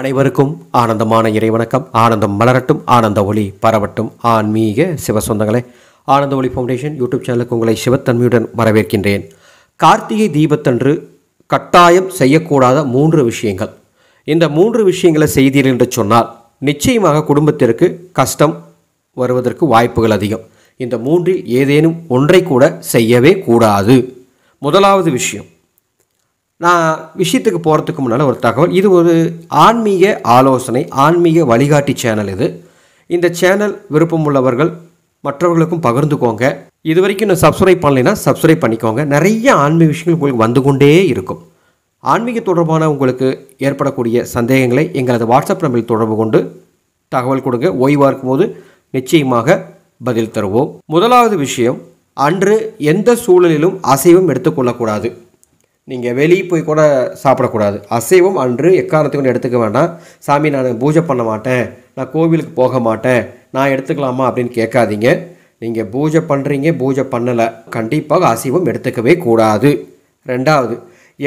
அனைவருக்கும் ஆனந்தமான இறைவணக்கம் ஆனந்தம் மலரட்டும் ஆனந்த ஒளி பரவட்டும் ஆன்மீக சிவ சொந்தங்களே ஆனந்த ஒளி ஃபவுண்டேஷன் யூடியூப் சேனலுக்கு உங்களை சிவத்தன்மையுடன் வரவேற்கின்றேன் கார்த்திகை தீபத்தன்று கட்டாயம் செய்யக்கூடாத மூன்று விஷயங்கள் இந்த மூன்று விஷயங்களை செய்தீர்கள் என்று சொன்னால் நிச்சயமாக குடும்பத்திற்கு கஷ்டம் வருவதற்கு வாய்ப்புகள் அதிகம் இந்த மூன்றில் ஏதேனும் ஒன்றை கூட செய்யவே கூடாது முதலாவது விஷயம் நான் விஷயத்துக்கு போகிறதுக்கு முன்னால் ஒரு தகவல் இது ஒரு ஆன்மீக ஆலோசனை ஆன்மீக வழிகாட்டி சேனல் இது இந்த சேனல் விருப்பம் உள்ளவர்கள் மற்றவர்களுக்கும் பகிர்ந்துக்கோங்க இது வரைக்கும் நான் சப்ஸ்கிரைப் பண்ணலைன்னா சப்ஸ்கிரைப் பண்ணிக்கோங்க நிறைய ஆன்மீக விஷயங்கள் உங்களுக்கு வந்து கொண்டே இருக்கும் ஆன்மீக தொடர்பான உங்களுக்கு ஏற்படக்கூடிய சந்தேகங்களை எங்களது வாட்ஸ்அப் நம்பரில் தொடர்பு கொண்டு தகவல் கொடுங்க ஓய்வாக இருக்கும்போது நிச்சயமாக பதில் தருவோம் முதலாவது விஷயம் அன்று எந்த சூழலிலும் அசைவும் எடுத்துக்கொள்ளக்கூடாது நீங்கள் வெளியே போய் கூட சாப்பிடக்கூடாது அசைவம் அன்று எக்காரணத்தை கொண்டு எடுத்துக்க வேண்டாம் சாமி நான் பூஜை பண்ண மாட்டேன் நான் கோவிலுக்கு போக மாட்டேன் நான் எடுத்துக்கலாமா அப்படின்னு கேட்காதீங்க நீங்கள் பூஜை பண்ணுறீங்க பூஜை பண்ணலை கண்டிப்பாக அசைவம் எடுத்துக்கவே கூடாது ரெண்டாவது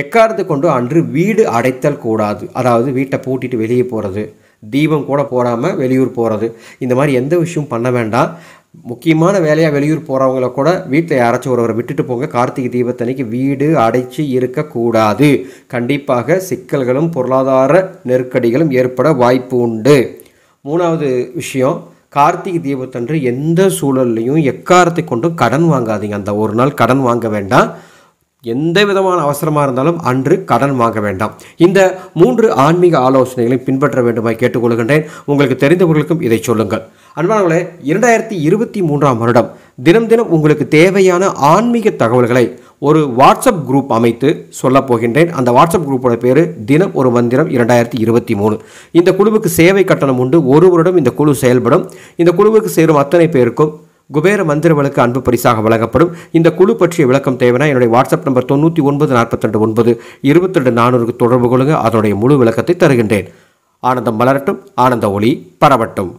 எக்காரத்து கொண்டு அன்று வீடு அடைத்தல் கூடாது அதாவது வீட்டை பூட்டிட்டு வெளியே போகிறது தீபம் கூட போடாமல் வெளியூர் போகிறது இந்த மாதிரி எந்த விஷயம் பண்ண வேண்டாம் முக்கியமான வேலையாக வெளியூர் போகிறவங்கள கூட வீட்டில் யாராச்சும் ஒருவரை விட்டுட்டு போங்க கார்த்திகை தீபத்தன்னைக்கு வீடு அடைச்சி இருக்கக்கூடாது கண்டிப்பாக சிக்கல்களும் பொருளாதார நெருக்கடிகளும் ஏற்பட வாய்ப்பு உண்டு மூணாவது விஷயம் கார்த்திகை தீபத்தன்று எந்த சூழல்லையும் எக்காரத்தை கொண்டும் கடன் வாங்காதீங்க அந்த ஒரு நாள் கடன் வாங்க வேண்டாம் எந்த விதமான அவசரமாக இருந்தாலும் அன்று கடன் வாங்க வேண்டாம் இந்த மூன்று ஆன்மீக ஆலோசனைகளையும் பின்பற்ற வேண்டுமாய் கேட்டுக்கொள்கின்றேன் உங்களுக்கு தெரிந்தவர்களுக்கும் இதை சொல்லுங்கள் அன்பானவர்களே இரண்டாயிரத்தி இருபத்தி மூன்றாம் வருடம் தினம் தினம் உங்களுக்கு தேவையான ஆன்மீக தகவல்களை ஒரு வாட்ஸ்அப் குரூப் அமைத்து சொல்ல போகின்றேன் அந்த வாட்ஸ்அப் குரூப்போட பேர் தினம் ஒரு மந்திரம் இரண்டாயிரத்தி இருபத்தி மூணு இந்த குழுவுக்கு சேவை கட்டணம் உண்டு ஒரு வருடம் இந்த குழு செயல்படும் இந்த குழுவுக்கு சேரும் அத்தனை பேருக்கும் குபேர மந்திரவளுக்கு அன்பு பரிசாக வழங்கப்படும் இந்த குழு பற்றிய விளக்கம் தேவைன்னா என்னுடைய வாட்ஸ்அப் நம்பர் தொண்ணூற்றி ஒன்பது நாற்பத்தி ஒன்பது இருபத்தி ரெண்டு நானூறுக்கு தொடர்பு கொள்ளுங்க அதனுடைய முழு விளக்கத்தை தருகின்றேன் ஆனந்தம் மலரட்டும் ஆனந்த ஒளி பரவட்டும்